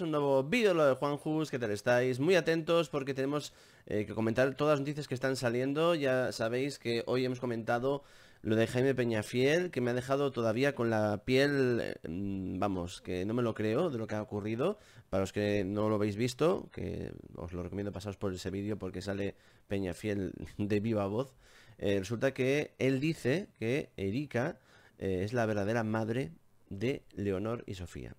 un nuevo vídeo lo de Juan Jus, que tal estáis? Muy atentos porque tenemos eh, que comentar todas las noticias que están saliendo, ya sabéis que hoy hemos comentado lo de Jaime Peñafiel, que me ha dejado todavía con la piel, mm, vamos, que no me lo creo de lo que ha ocurrido. Para los que no lo habéis visto, que os lo recomiendo pasaros por ese vídeo porque sale Peñafiel de viva voz. Eh, resulta que él dice que Erika eh, es la verdadera madre de Leonor y Sofía.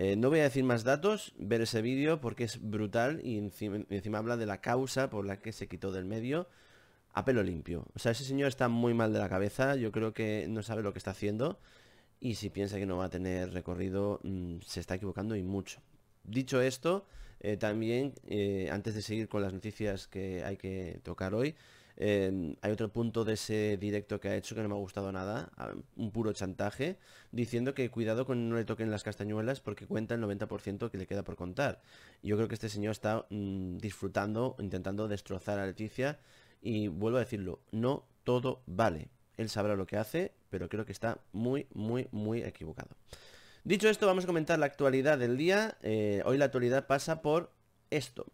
Eh, no voy a decir más datos, ver ese vídeo porque es brutal y encima, habla de la causa por la que se quitó del medio a pelo limpio. O sea, ese señor está muy mal de la cabeza, yo creo que no sabe lo que está haciendo y si piensa que no va a tener recorrido mm, se está equivocando y mucho. Dicho esto, eh, también eh, antes de seguir con las noticias que hay que tocar hoy, Em, hay otro punto de ese directo que ha hecho que no me ha gustado nada, un puro chantaje, diciendo que cuidado con no le toquen las castañuelas porque cuenta el 90% que le queda por contar. Yo creo que este señor está mm, disfrutando, intentando destrozar a Leticia y vuelvo a decirlo, no todo vale. Él sabrá lo que hace, pero creo que está muy, muy, muy equivocado. Dicho esto, vamos a comentar la actualidad del día. Eh, hoy la actualidad pasa por esto.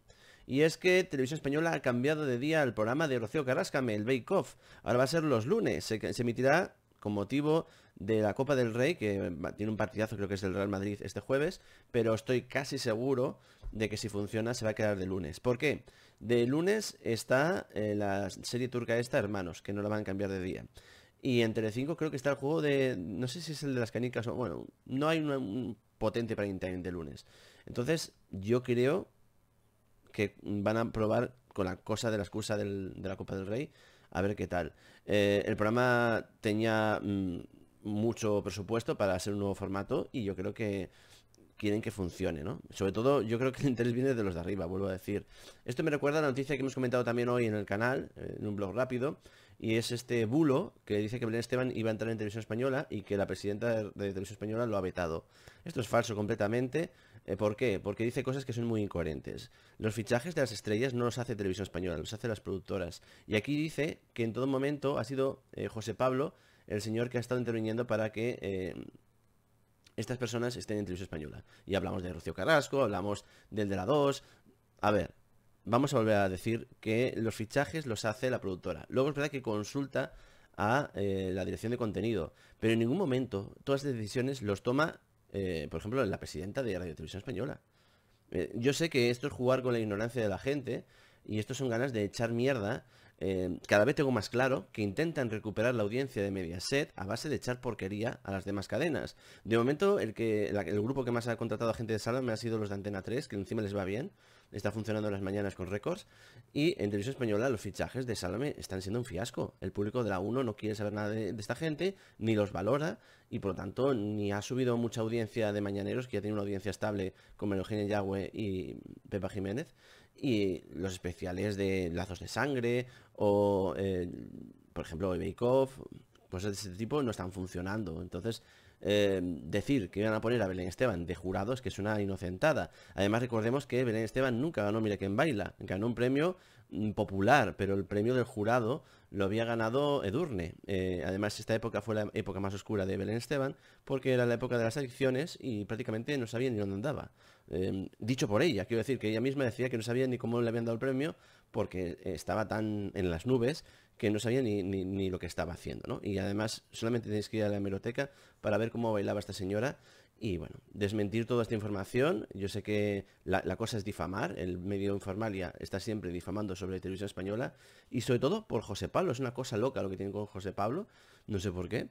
Y es que Televisión Española ha cambiado de día el programa de Rocío Carrascame, el Bake Off. Ahora va a ser los lunes. Se, emitirá con motivo de la Copa del Rey, que tiene un partidazo, creo que es del Real Madrid este jueves, pero estoy casi seguro de que si funciona se va a quedar de lunes. ¿Por qué? De lunes está eh, la serie turca esta, Hermanos, que no la van a cambiar de día. Y en 5 creo que está el juego de, no sé si es el de las canicas o, bueno, no hay un, potente para time de lunes. Entonces, yo creo que van a probar con la cosa de la excusa de la Copa del Rey, a ver qué tal. Eh, el programa tenía mm, mucho presupuesto para hacer un nuevo formato y yo creo que quieren que funcione, ¿no? Sobre todo yo creo que el interés viene de los de arriba, vuelvo a decir. Esto me recuerda a la noticia que hemos comentado también hoy en el canal, eh, en un blog rápido, y es este bulo que dice que Belén Esteban iba a entrar en televisión española y que la presidenta de televisión española lo ha vetado. Esto es falso completamente. Eh, ¿Por qué? Porque dice cosas que son muy incoherentes. Los fichajes de las estrellas no los hace televisión española, los hace las productoras. Y aquí dice que en todo momento ha sido eh, José Pablo el señor que ha estado interviniendo para que... Eh, estas personas estén en televisión española. Y hablamos de Rocío Carrasco, hablamos del de la 2. A ver, vamos a volver a decir que los fichajes los hace la productora. Luego es verdad que consulta a eh, la dirección de contenido, pero en ningún momento todas las decisiones los toma, eh, por ejemplo, la presidenta de Radio Televisión Española. Eh, yo sé que esto es jugar con la ignorancia de la gente y esto son ganas de echar mierda Em, cada vez tengo más claro que intentan recuperar la audiencia de Mediaset a base de echar porquería a las demás cadenas. De momento, el, que, el grupo que más ha contratado a gente de Salome ha sido los de Antena 3, que encima les va bien. Está funcionando las mañanas con récords. Y en televisión española los fichajes de Salome están siendo un fiasco. El público de la 1 no quiere saber nada de, esta gente, ni los valora, y por lo tanto ni ha subido mucha audiencia de mañaneros, que ya tiene una audiencia estable con Melogenia Yagüe y Pepa Jiménez y los especiales de lazos de sangre o, eh, por ejemplo, Bake pues cosas de ese tipo no están funcionando. Entonces, eh, decir que iban a poner a Belén Esteban de jurados, que es una inocentada. Además, recordemos que Belén Esteban nunca ganó Mire en baila, ganó un premio mm, popular, pero el premio del jurado lo había ganado Edurne. Eh, además, esta época fue la época más oscura de Belén Esteban, porque era la época de las adicciones y prácticamente no sabía ni dónde andaba. Em, dicho por ella. Quiero decir que ella misma decía que no sabía ni cómo le habían dado el premio porque estaba tan en las nubes que no sabía ni, lo que estaba haciendo. Y además solamente tenéis que ir a la hemeroteca para ver cómo bailaba esta señora y bueno, desmentir toda esta información. Yo sé que la, cosa es difamar, el medio Informalia está siempre difamando sobre la televisión española y sobre todo por José Pablo. Es una cosa loca lo que tiene con José Pablo, no sé por qué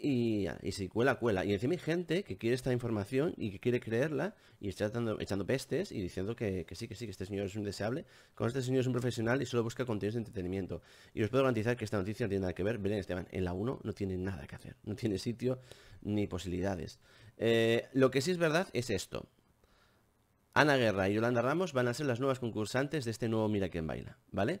y, si cuela, cuela. Y encima hay gente que quiere esta información y que quiere creerla y está echando pestes y diciendo que, sí, que sí, que este señor es un deseable. Cuando este señor es un profesional y solo busca contenidos de entretenimiento. Y os puedo garantizar que esta noticia no tiene nada que ver. Belén Esteban, en la 1 no tiene nada que hacer. No tiene sitio ni posibilidades. Eh, lo que sí es verdad es esto. Ana Guerra y Yolanda Ramos van a ser las nuevas concursantes de este nuevo Mira quién baila, ¿vale?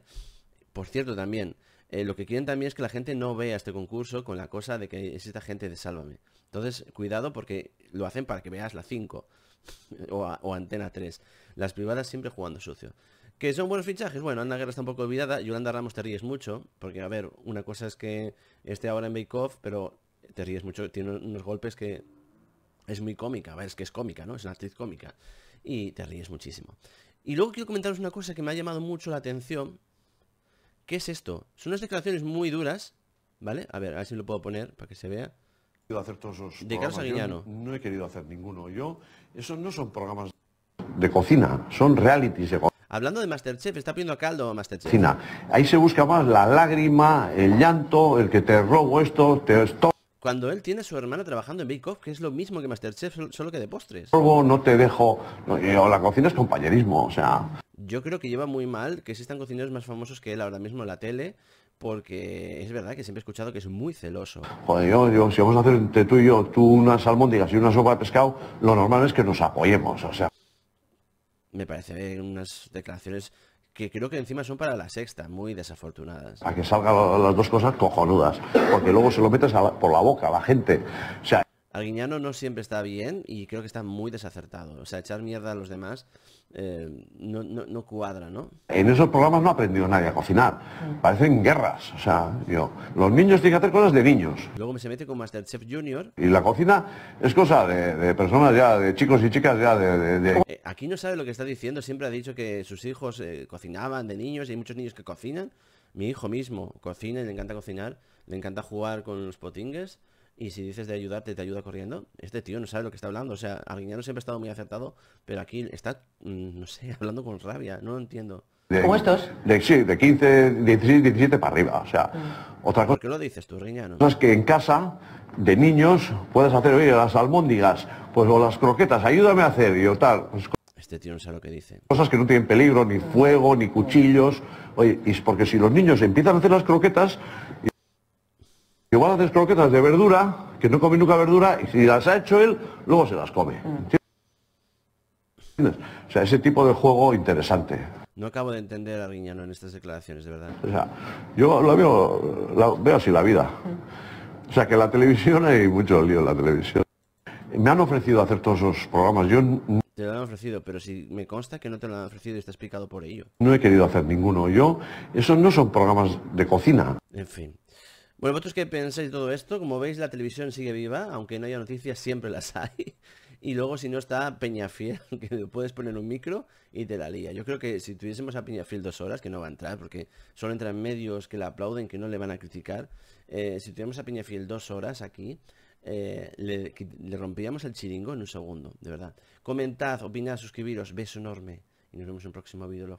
Por cierto, también eh, lo que quieren también es que la gente no vea este concurso con la cosa de que es esta gente de Sálvame. Entonces, cuidado porque lo hacen para que veas la 5 o, Antena 3. Las privadas siempre jugando sucio. ¿Que son buenos fichajes? Bueno, Anda Guerra está un poco olvidada. Yolanda Ramos te ríes mucho, porque, a ver, una cosa es que esté ahora en Bake Off, pero te ríes mucho. Tiene unos golpes que es muy cómica. A ver, es que es cómica, ¿no? Es una actriz cómica. Y te ríes muchísimo. Y luego quiero comentaros una cosa que me ha llamado mucho la atención ¿Qué es esto? Son unas declaraciones muy duras, ¿vale? A ver, a ver si lo puedo poner para que se vea. Hacer todos esos de Carlos No he querido hacer ninguno. Yo, esos no son programas de cocina, son realities de cocina. Hablando de Masterchef, está pidiendo caldo a Masterchef. Ahí se busca más la lágrima, el llanto, el que te robo esto, te estoy cuando él tiene a su hermana trabajando en Bake Off, que es lo mismo que Masterchef, solo que de postres. Luego no te dejo... la cocina es compañerismo, o sea... Yo creo que lleva muy mal que existan cocineros más famosos que él ahora mismo en la tele, porque es verdad que siempre he escuchado que es muy celoso. Joder, yo, yo si vamos a hacer entre tú y yo, tú unas digas y una sopa de pescado, lo normal es que nos apoyemos, o sea... Me parece unas declaraciones que creo que encima son para la sexta, muy desafortunadas. A que salgan las dos cosas cojonudas, porque luego se lo metes por la boca a la gente. O sea, Arguiñano no siempre está bien y creo que está muy desacertado. O sea, echar mierda a los demás eh, no, no, cuadra, ¿no? En esos programas no ha aprendido nadie a cocinar. Mm. Parecen guerras. O sea, yo, los niños tienen que hacer cosas de niños. Luego me se mete con Masterchef Junior. Y la cocina es cosa de, personas ya, de chicos y chicas ya de... Eh, aquí no sabe lo que está diciendo. Siempre ha dicho que sus hijos eh, cocinaban de niños y hay muchos niños que cocinan. Mi hijo mismo cocina y le encanta cocinar. Le encanta jugar con los potingues. Y si dices de ayudarte, te ayuda corriendo. Este tío no sabe lo que está hablando. O sea, Arguiñano siempre ha estado muy acertado, pero aquí está, mm, no sé, hablando con rabia. No lo entiendo. ¿Cómo estos? sí, de 15, 16, 17 para arriba. O sea, mm. otra cosa. ¿Por qué lo dices tú, Riñano? Es que en casa, de niños, puedes hacer, oye, las almóndigas, pues o las croquetas, ayúdame a hacer, y tal. Pues, este tío no sabe lo que dice. Cosas que no tienen peligro, ni fuego, ni cuchillos. Oye, es porque si los niños empiezan a hacer las croquetas. Igual haces croquetas de verdura, que no come nunca verdura, y si las ha hecho él, luego se las come. Mm. O sea, ese tipo de juego interesante. No acabo de entender a Guiñano en estas declaraciones, de verdad. O sea, yo lo veo, así la vida. Mm. O sea, que la televisión hay mucho lío en la televisión. Me han ofrecido hacer todos esos programas. Yo te lo han ofrecido, pero si me consta que no te lo han ofrecido y está explicado por ello. No he querido hacer ninguno. Yo, esos no son programas de cocina. En fin. Bueno, vosotros qué pensáis de todo esto, como veis la televisión sigue viva, aunque no haya noticias siempre las hay. Y luego si no está Peñafiel, que puedes poner un micro y te la lía. Yo creo que si tuviésemos a Peñafiel dos horas, que no va a entrar, porque solo entran medios que la aplauden, que no le van a criticar. Eh, si tuviéramos a Peñafiel dos horas aquí, eh, le, rompíamos el chiringo en un segundo, de verdad. Comentad, opinad, suscribiros, beso enorme. Y nos vemos en un próximo vídeo.